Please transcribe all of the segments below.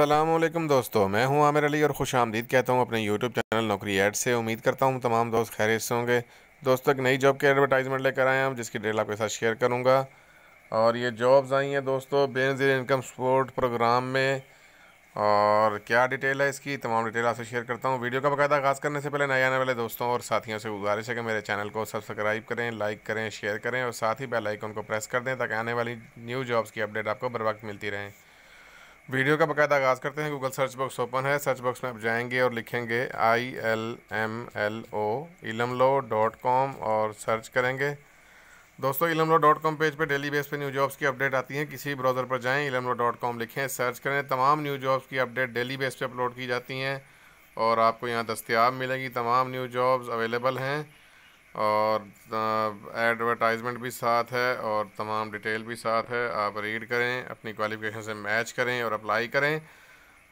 असलम दोस्तों मैं हूं आमिर अली और खुश आमदीद कहता हूं अपने यूट्यूब चैनल नौकरी ऐड से उम्मीद करता हूं तमाम दोस्त खैरियत से होंगे दोस्तों एक नई जॉब की एडवर्टाइजमेंट लेकर आए हैं जिसकी डिटेल आपके साथ शेयर करूंगा और ये जॉब्स आई हैं दोस्तों बेनजीर इनकम सपोर्ट प्रोग्राम में और क्या डिटेल है इसकी तमाम डिटेल आपसे शेयर करता हूँ वीडियो का बाकायदा आगाज़ करने से पहले नए आने वाले दोस्तों और साथियों से गुजारिश है कि मेरे चैनल को सब्सक्राइब करें लाइक करें शेयर करें और साथ ही बेलाइकन को प्रेस कर दें ताकि आने वाली न्यू जॉब्स की अपडेट आपको बर वक्त मिलती रहें वीडियो का बकायदा आगाज़ करते हैं गूगल सर्च बॉक्स ओपन है सर्च बॉक्स में आप जाएंगे और लिखेंगे I L M L O Ilmlo dot com और सर्च करेंगे दोस्तों Ilmlo dot com page पर डेली बेस पर न्यू जॉब्स की अपडेट आती हैं किसी ब्राउज़र पर जाएं इलम लो डॉट कॉम लिखें सर्च करें तमाम न्यू जॉब्स की अपडेट डेली बेस पर अपलोड की जाती हैं और आपको यहाँ दस्तियाब मिलेंगी तमाम न्यू जॉब्स अवेलेबल हैं और एडवर्टाइजमेंट भी साथ है और तमाम डिटेल भी साथ है आप रीड करें अपनी क्वालिफिकेशन से मैच करें और अप्लाई करें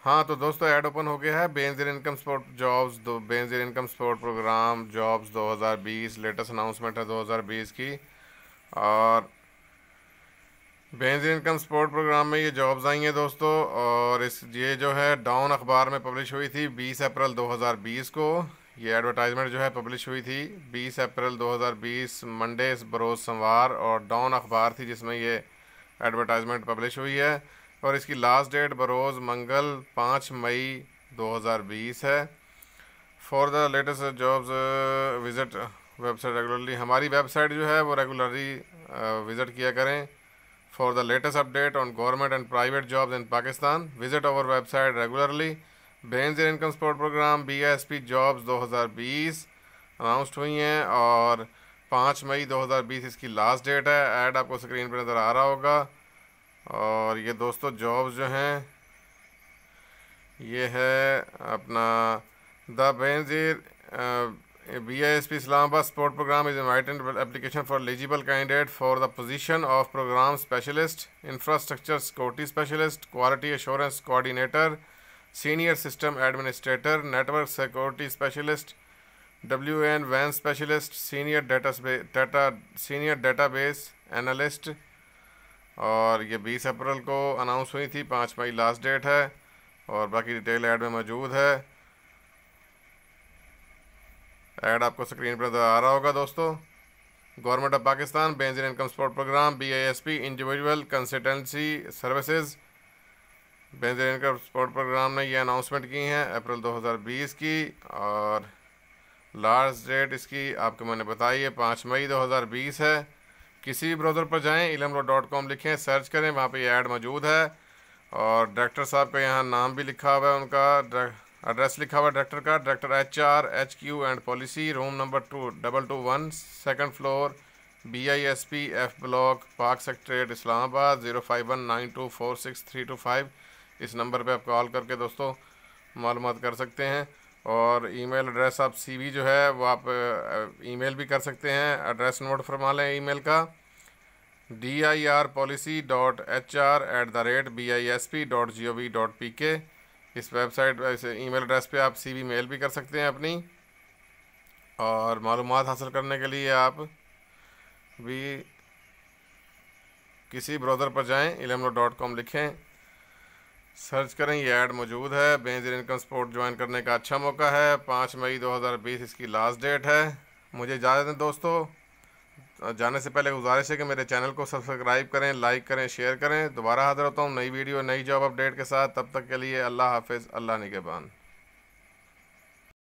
हाँ तो दोस्तों ऐड ओपन हो गया है बेनजीर इनकम सपोर्ट जॉब्स दो Benazir income support program jobs 2020 latest announcement है 2020 की और बेनजीर इनकम सपोर्ट प्रोग्राम में ये जॉब्स आई हैं दोस्तों और इस ये जो है डाउन अखबार में पब्लिश हुई थी 20 अप्रैल 2020 को ये एडवर्टाइजमेंट जो है पब्लिश हुई थी 20 अप्रैल 2020 मंडे बरोज सोमवार और डॉन अखबार थी जिसमें ये एडवर्टाइजमेंट पब्लिश हुई है और इसकी लास्ट डेट बरोज मंगल 5 मई 2020 है for the latest jobs visit website regularly हमारी वेबसाइट जो है वो रेगुलरली विज़िट uh, किया करें for the latest update on government and private jobs in Pakistan visit our website regularly Benazir income support program B S P jobs 2020 announced हुई हैं और पाँच मई 2020 इसकी लास्ट डेट है ऐड आपको स्क्रीन पर नज़र आ रहा होगा और ये दोस्तों जॉब्स जो हैं ये है अपना the Benazir B S P Islamabad support program is invited application for eligible candidate for the position of program specialist infrastructure security specialist quality assurance coordinator senior administrator network security specialist security N वैन specialist senior data data senior senior base analyst और ये 20 अप्रैल को announce हुई थी पाँच मई last date है और बाकी डिटेल ऐड में मौजूद है ऐड आपको स्क्रीन पर आ रहा होगा दोस्तों government of Pakistan Benazir income support program B I S P individual consultancy services Benazir income support program ने ये अनाउंसमेंट की है अप्रैल 2020 की और लास्ट डेट इसकी आपको मैंने बताई है पाँच मई 2020 है किसी भी ब्राउज़र पर जाएं इलम डॉट कॉम लिखें सर्च करें वहाँ पे ये ऐड मौजूद है और डायरेक्टर साहब का यहाँ नाम भी लिखा हुआ है उनका एड्रेस लिखा हुआ है डायरेक्टर का director H R H Q and policy room number two double two one second floor B I S P F block park secretariat Islamabad zero five one nine two four six three two five इस नंबर पे आप call करके दोस्तों मालूम कर सकते हैं और ईमेल एड्रेस आप सीवी जो है वो आप ईमेल भी कर सकते हैं एड्रेस नोट फरमा लें ई का D I R policy dot H R at the rate B I S P dot G O V dot P K इस वेबसाइट इस ईमेल एड्रेस पे आप सीवी मेल भी कर सकते हैं अपनी और मालूम हासिल करने के लिए आप भी किसी ब्रोजर पर जाएं इलमलो डॉट कॉम लिखें सर्च करें ये ऐड मौजूद है बेनजीर इनकम सपोर्ट ज्वाइन करने का अच्छा मौका है पाँच मई 2020 इसकी लास्ट डेट है मुझे इजाज़त दें दोस्तों जाने से पहले गुजारिश है कि मेरे चैनल को सब्सक्राइब करें लाइक करें शेयर करें दोबारा हाजिर होता हूँ नई वीडियो नई जॉब अपडेट के साथ तब तक के लिए अल्लाह हाफिज़ अल्लाह निगेबान